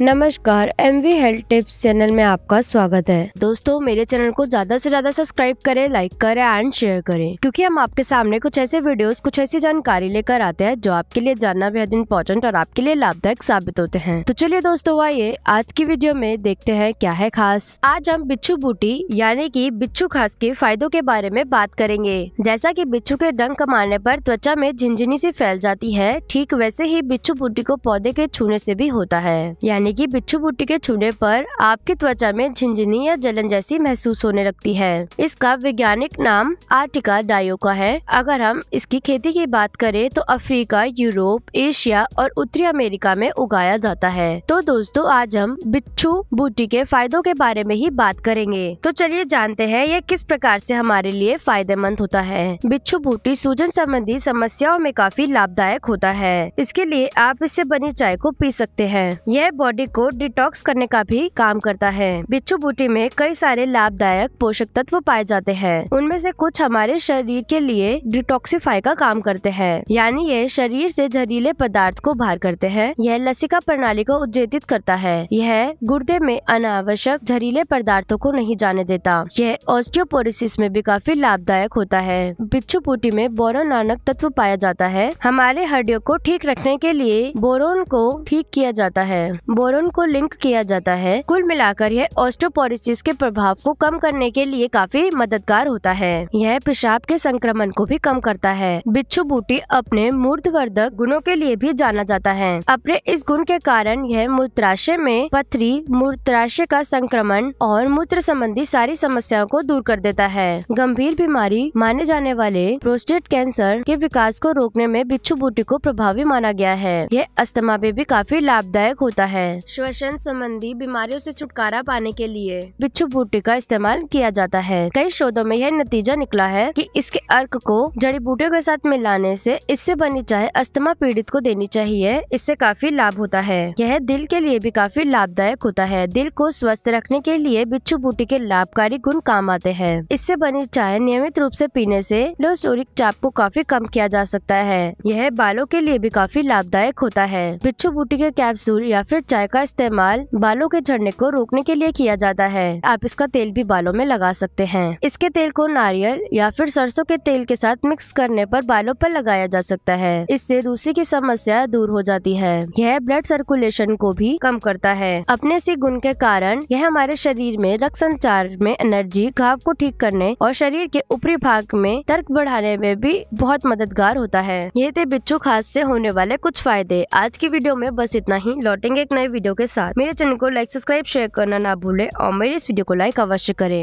नमस्कार M V health tips channel में आपका स्वागत है दोस्तों मेरे चैनल को ज्यादा से ज्यादा सब्सक्राइब करें लाइक करें एंड शेयर करें क्योंकि हम आपके सामने कुछ ऐसे वीडियोस कुछ ऐसी जानकारी लेकर आते हैं जो आपके लिए जानना बेहद इम्पोर्टेंट और आपके लिए लाभदायक साबित होते हैं तो चलिए दोस्तों आइए आज की वीडियो में देखते हैं क्या है खास आज हम बिच्छू बूटी यानी की बिच्छू खास के फायदों के बारे में बात करेंगे जैसा की बिच्छू के डंक मारने पर त्वचा में झिनझिनी ऐसी फैल जाती है ठीक वैसे ही बिच्छू बूटी को पौधे के छूने ऐसी भी होता है यानी यानी कि बिच्छू बूटी के छूने पर आपकी त्वचा में झिंझनी या जलन जैसी महसूस होने लगती है इसका वैज्ञानिक नाम आर्टिका डायो का है अगर हम इसकी खेती की बात करें तो अफ्रीका यूरोप एशिया और उत्तरी अमेरिका में उगाया जाता है तो दोस्तों आज हम बिच्छू बूटी के फायदों के बारे में ही बात करेंगे तो चलिए जानते हैं यह किस प्रकार से हमारे लिए फायदेमंद होता है बिच्छू बूटी सूजन संबंधी समस्याओं में काफी लाभदायक होता है इसके लिए आप इससे बनी चाय को पी सकते हैं यह बॉडी बॉडी को डिटॉक्स करने का भी काम करता है बिच्छू बूटी में कई सारे लाभदायक पोषक तत्व पाए जाते हैं उनमें से कुछ हमारे शरीर के लिए डिटॉक्सीफाई का काम करते हैं यानी ये शरीर से जहरीले पदार्थ को बाहर करते हैं यह लसिका प्रणाली को उज्जेतित करता है यह गुर्दे में अनावश्यक जहरीले पदार्थों को नहीं जाने देता यह ऑस्टियोपोरोसिस में भी काफी लाभदायक होता है बिच्छू बूटी में बोरोन नानक तत्व पाया जाता है हमारे हड्डियों को ठीक रखने के लिए बोरोन को ठीक किया जाता है बोरोन को लिंक किया जाता है कुल मिलाकर यह ऑस्टोपोरिस के प्रभाव को कम करने के लिए काफी मददगार होता है यह पेशाब के संक्रमण को भी कम करता है बिच्छू बूटी अपने मूर्धवर्धक गुणों के लिए भी जाना जाता है अपने इस गुण के कारण यह मूत्राशय में पथरी मूत्राशय का संक्रमण और मूत्र संबंधी सारी समस्याओं को दूर कर देता है गंभीर बीमारी माने जाने वाले प्रोस्टेट कैंसर के विकास को रोकने में बिच्छू बूटी को प्रभावी माना गया है यह अस्थमा में भी काफी लाभदायक होता है श्वसन संबंधी बीमारियों से छुटकारा पाने के लिए बिच्छू बूटी का इस्तेमाल किया जाता है कई शोधों में यह नतीजा निकला है कि इसके अर्क को जड़ी बूटियों के साथ मिलाने से इससे बनी चाय अस्थमा पीड़ित को देनी चाहिए इससे काफी लाभ होता है यह दिल के लिए भी काफी लाभदायक होता है दिल को स्वस्थ रखने के लिए बिच्छू बूटी के लाभकारी गुण काम आते हैं इससे बनी चाय नियमित रूप से पीने से स्टोरिक चाप को काफी कम किया जा सकता है यह बालों के लिए भी काफी लाभदायक होता है बिच्छू बूटी के कैप्सूल या फिर चाय चाय का इस्तेमाल बालों के झड़ने को रोकने के लिए किया जाता है आप इसका तेल भी बालों में लगा सकते हैं इसके तेल को नारियल या फिर सरसों के तेल के साथ मिक्स करने पर बालों पर लगाया जा सकता है इससे रूसी की समस्या दूर हो जाती है यह ब्लड सर्कुलेशन को भी कम करता है अपने इसी गुण के कारण यह हमारे शरीर में रक्त संचार में एनर्जी घाव को ठीक करने और शरीर के ऊपरी भाग में तर्क बढ़ाने में भी बहुत मददगार होता है ये थे बिच्छू खास से होने वाले कुछ फायदे आज की वीडियो में बस इतना ही लौटेंगे एक नए वीडियो के साथ मेरे चैनल को लाइक सब्सक्राइब शेयर करना ना भूले और मेरे इस वीडियो को लाइक अवश्य करें